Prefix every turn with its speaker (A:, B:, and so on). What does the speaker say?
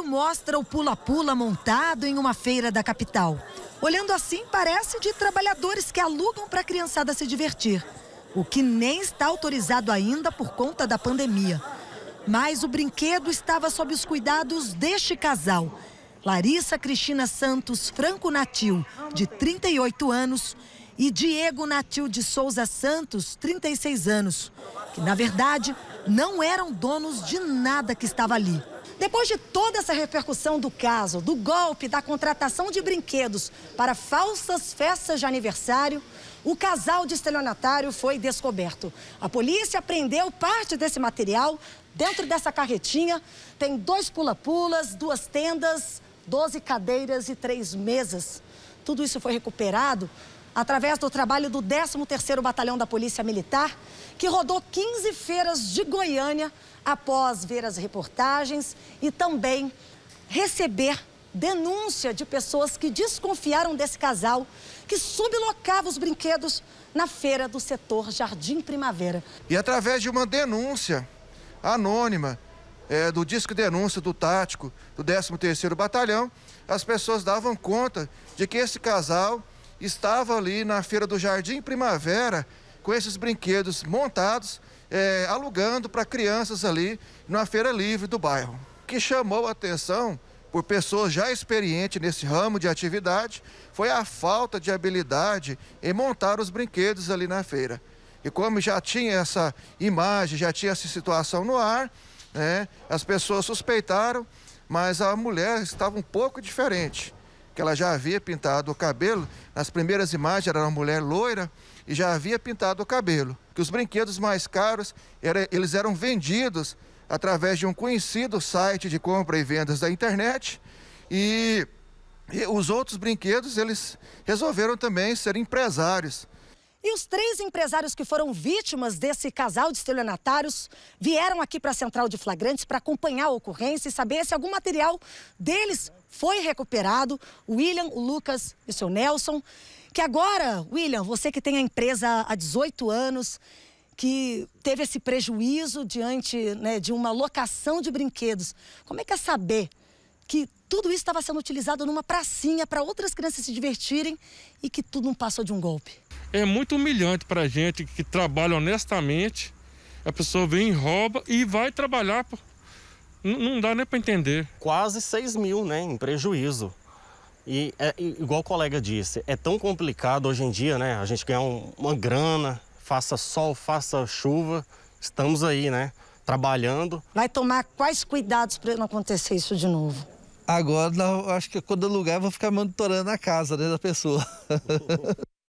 A: vídeo mostra o pula-pula montado em uma feira da capital. Olhando assim, parece de trabalhadores que alugam para a criançada se divertir, o que nem está autorizado ainda por conta da pandemia. Mas o brinquedo estava sob os cuidados deste casal. Larissa Cristina Santos Franco Natil, de 38 anos, e Diego Natil de Souza Santos, 36 anos, que na verdade não eram donos de nada que estava ali. Depois de toda essa repercussão do caso, do golpe, da contratação de brinquedos para falsas festas de aniversário, o casal de estelionatário foi descoberto. A polícia prendeu parte desse material dentro dessa carretinha. Tem dois pula-pulas, duas tendas, 12 cadeiras e três mesas. Tudo isso foi recuperado através do trabalho do 13º Batalhão da Polícia Militar, que rodou 15 feiras de Goiânia após ver as reportagens e também receber denúncia de pessoas que desconfiaram desse casal que sublocava os brinquedos na feira do setor Jardim Primavera. E
B: através de uma denúncia anônima é, do disco denúncia do tático do 13º Batalhão, as pessoas davam conta de que esse casal estava ali na feira do Jardim Primavera com esses brinquedos montados, é, alugando para crianças ali na feira livre do bairro. O que chamou a atenção por pessoas já experientes nesse ramo de atividade foi a falta de habilidade em montar os brinquedos ali na feira. E como já tinha essa imagem, já tinha essa situação no ar, né, as pessoas suspeitaram, mas a mulher estava um pouco diferente que ela já havia pintado o cabelo. Nas primeiras imagens era uma mulher loira e já havia pintado o cabelo. Que os brinquedos mais caros era, eles eram vendidos através de um conhecido site de compra e vendas da internet e, e os outros brinquedos eles resolveram também ser empresários
A: e os três empresários que foram vítimas desse casal de estelionatários vieram aqui para a central de flagrantes para acompanhar a ocorrência e saber se algum material deles foi recuperado. O William, o Lucas e o seu Nelson. Que agora, William, você que tem a empresa há 18 anos, que teve esse prejuízo diante né, de uma locação de brinquedos, como é que é saber que tudo isso estava sendo utilizado numa pracinha para outras crianças se divertirem e que tudo não passou de um golpe?
B: é muito humilhante para a gente que trabalha honestamente. A pessoa vem, rouba e vai trabalhar. Não, não dá nem para entender. Quase 6 mil, né, em prejuízo. E é, igual o colega disse, é tão complicado hoje em dia, né? A gente ganhar um, uma grana, faça sol, faça chuva,
A: estamos aí, né? Trabalhando. Vai tomar quais cuidados para não acontecer isso de novo? Agora, acho que quando alugar, eu vou ficar monitorando a casa né, da pessoa.